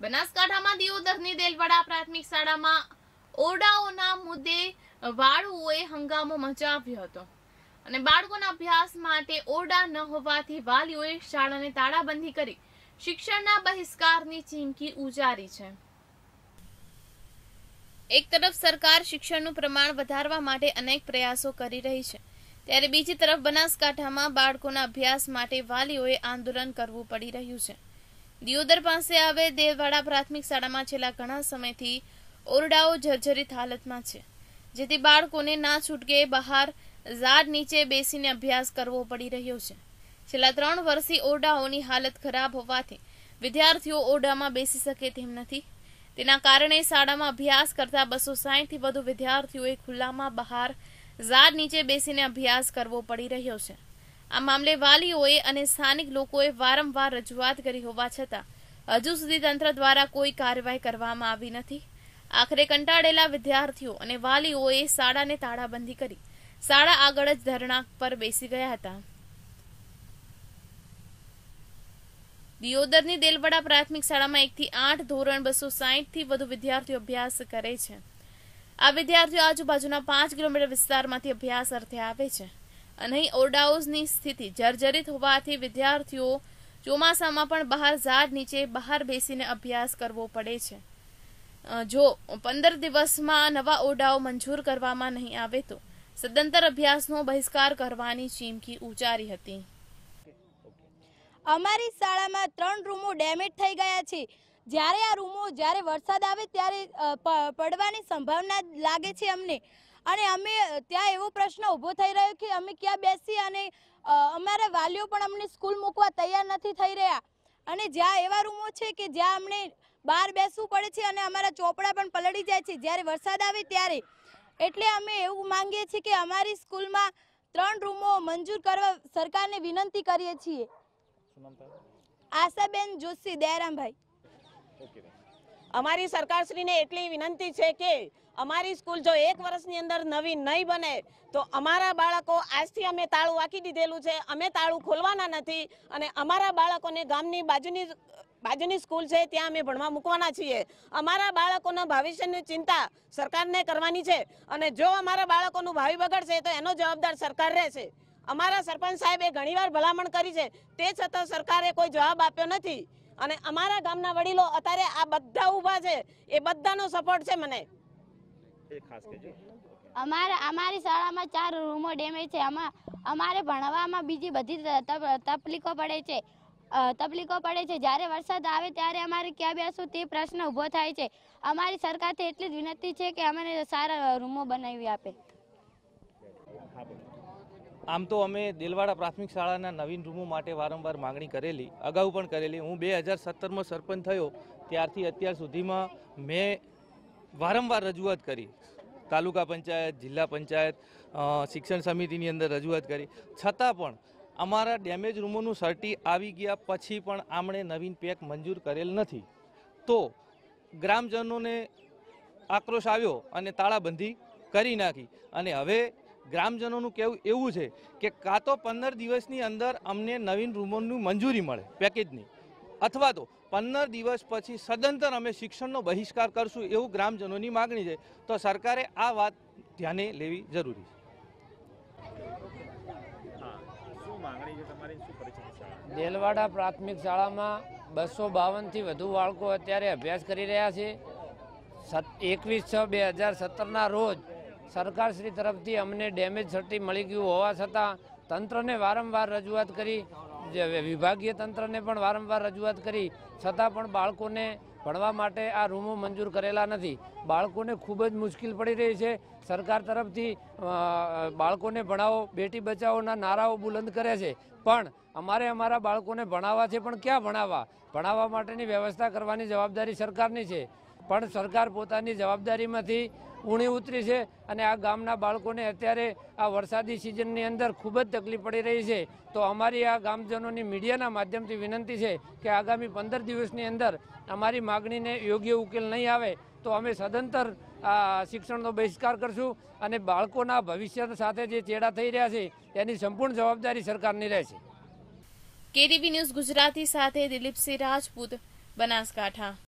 બનાસકાંઠામાં દિયોદરની દેલવાડા પ્રાથમિક શાળામાં ઓરડાઓના મુદ્દે વાળુઓએ હંગામો મચાવ્યો હતો અને બાળકોના અભ્યાસ માટે ઓરડા ન હોવાથી વાલીઓએ શાળાને તાળાબંધી કરી શિક્ષણના બહિષ્કારની ચીમકી ઉજારી છે એક તરફ સરકાર શિક્ષણનું પ્રમાણ વધારવા માટે અનેક પ્રયાસો કરી રહી છે ત્યારે બીજી તરફ બનાસકાંઠામાં બાળકોના અભ્યાસ માટે વાલીઓએ આંદોલન કરવું પડી રહ્યું છે દિયોદર પાસે આવે દેવવાડા પ્રાથમિક શાળામાં છેલ્લા ઘણા સમયથી ઓરડાઓ જર્જરિત હાલતમાં છે જેથી બાળકોને ના છૂટકે બહાર ઝાડ નીચે બેસીને અભ્યાસ કરવો પડી રહ્યો છે છેલ્લા ત્રણ વર્ષથી ઓરડાઓની હાલત ખરાબ હોવાથી વિદ્યાર્થીઓ ઓરડામાં બેસી શકે તેમ નથી તેના કારણે શાળામાં અભ્યાસ કરતા બસો સાહીઠથી વધુ વિદ્યાર્થીઓએ ખુલ્લામાં બહાર ઝાડ નીચે બેસીને અભ્યાસ કરવો પડી રહ્યો છે આ મામલે વાલીઓએ અને સ્થાનિક લોકોએ વારંવાર રજૂઆત કરી હોવા છતાં હજુ સુધી તંત્ર દ્વારા કોઈ કાર્યવાહી કરવામાં આવી નથી આખરે કંટાળેલા વિદ્યાર્થીઓ અને વાલીઓએ શાળાને તાળાબંધી કરી શાળા આગળ જ ધરણા પર બેસી ગયા હતા દિયોદરની દેલવડા પ્રાથમિક શાળામાં એકથી આઠ ધોરણ બસો સાહીઠથી વધુ વિદ્યાર્થીઓ અભ્યાસ કરે છે આ વિદ્યાર્થીઓ આજુબાજુના પાંચ કિલોમીટર વિસ્તારમાંથી અભ્યાસ અર્થે આવે છે અને ઓરડાઓની સ્થિતિ જર્જરિત હોવાથી વિદ્યાર્થીઓ ચોમાસામાં પણ બહાર ઝાડ નીચે બહાર બેસીને અભ્યાસ કરવો પડે છે જો પંદર દિવસમાં નવા ઓરડાઓ મંજૂર કરવામાં નહીં આવે તો સદંતર અભ્યાસનો બહિષ્કાર કરવાની ચીમકી ઉચ્ચારી હતી અમારી શાળામાં ત્રણ રૂમો ડેમેજ થઈ ગયા છે જ્યારે આ રૂમો જ્યારે વરસાદ આવે ત્યારે પડવાની સંભાવના લાગે છે અમને અને અમે ત્યાં એવો પ્રશ્ન ઊભો થઈ રહ્યો કે અમે ક્યાં બેસી અને અમારા વાલીઓ પણ અમને સ્કૂલ મૂકવા તૈયાર નથી થઈ રહ્યા અને જ્યાં એવા રૂમો છે કે જ્યાં અમને બહાર બેસવું પડે છે અને અમારા ચોપડા પણ પલળી જાય છે જ્યારે વરસાદ આવે ત્યારે એટલે અમે એવું માંગીએ છીએ કે અમારી સ્કૂલમાં ત્રણ રૂમો મંજૂર કરવા સરકારને વિનંતી કરીએ છીએ આશાબેન જોશી દયારામભાઈ ઓકે અમારી સરકારશ્રીને એટલી વિનંતી છે કે અમારી સ્કૂલ જો એક વર્ષની અંદર નવી નહીં બને તો અમારા બાળકો આજથી અમે તાળું વાંકી દીધેલું છે અમે તાળું ખોલવાના નથી અને અમારા બાળકોને ગામની બાજુની બાજુની સ્કૂલ છે ત્યાં અમે ભણવા મૂકવાના છીએ અમારા બાળકોના ભવિષ્યની ચિંતા સરકારને કરવાની છે અને જો અમારા બાળકોનું ભાવિ બગડશે તો એનો જવાબદાર સરકાર રહેશે અમારા સરપંચ સાહેબે ઘણીવાર ભલામણ કરી છે તે છતાં સરકારે કોઈ જવાબ આપ્યો નથી અને અમારા ગામના વડીલો અત્યારે આ બધા ઊભા છે એ બધાનો સપોર્ટ છે મને અમારા અમારી શાળામાં ચાર રૂમો ડેમેજ છે આમાં અમારે ભણવામાં બીજી બધી તકલીફો પડે છે તકલીફો પડે છે જ્યારે વરસાદ આવે ત્યારે અમારે ક્યાં બેસવું તે પ્રશ્ન ઊભો થાય છે અમારી સરકારથી એટલી જ વિનંતી છે કે અમને સારા રૂમો બનાવી આપે આમ તો અમે દેલવાડા પ્રાથમિક શાળાના નવીન રૂમો માટે વારંવાર માગણી કરેલી અગાઉ પણ કરેલી હું બે હજાર સત્તરમાં સરપંચ થયો ત્યારથી અત્યાર સુધીમાં મેં વારંવાર રજૂઆત કરી તાલુકા પંચાયત જિલ્લા પંચાયત શિક્ષણ સમિતિની અંદર રજૂઆત કરી છતાં પણ અમારા ડેમેજ રૂમોનું સર્ટી આવી ગયા પછી પણ આમણે નવીન પેક મંજૂર કરેલ નથી તો ગ્રામજનોને આક્રોશ આવ્યો અને તાળાબંધી કરી નાખી અને હવે ગ્રામજનોનું કહેવું એવું છે કે કાં તો પંદર દિવસની અંદર અમને નવીન રૂમોની મંજૂરી મળે પેકેજની અથવા તો પંદર દિવસ પછી સદંતર અમે શિક્ષણનો બહિષ્કાર કરશું એવું ગ્રામજનોની માગણી છે તો સરકારે આ વાત ધ્યાને લેવી જરૂરી છે દેલવાડા પ્રાથમિક શાળામાં બસો બાવનથી વધુ બાળકો અત્યારે અભ્યાસ કરી રહ્યા છે એકવીસ છ બે હજાર સત્તરના રોજ સરકારશ્રી તરફથી અમને ડેમેજ સર્ટી મળી ગયું હોવા છતાં તંત્રને વારંવાર રજૂઆત કરી વિભાગીય તંત્રને પણ વારંવાર રજૂઆત કરી છતાં પણ બાળકોને ભણવા માટે આ રૂમો મંજૂર કરેલા નથી બાળકોને ખૂબ જ મુશ્કેલ પડી રહી છે સરકાર તરફથી બાળકોને ભણાવો બેટી બચાવોના નારાઓ બુલંદ કરે છે પણ અમારે અમારા બાળકોને ભણાવવા છે પણ ક્યાં ભણાવવા ભણાવવા માટેની વ્યવસ્થા કરવાની જવાબદારી સરકારની છે પણ સરકાર પોતાની જવાબદારીમાંથી ઊણી ઉતરી છે અને આ ગામના બાળકોને અત્યારે આ વરસાદી સિઝનની અંદર ખૂબ જ તકલીફ પડી રહી છે તો અમારી આ ગામજનોની મીડિયાના માધ્યમથી વિનંતી છે કે આગામી પંદર દિવસની અંદર અમારી માગણીને યોગ્ય ઉકેલ નહીં આવે તો અમે સદંતર શિક્ષણનો બહિષ્કાર કરશું અને બાળકોના ભવિષ્ય સાથે જે ચેડા થઈ રહ્યા છે તેની સંપૂર્ણ જવાબદારી સરકારની રહેશે કેટીવી ન્યૂઝ ગુજરાતી સાથે દિલીપસિંહ રાજપૂત બનાસકાંઠા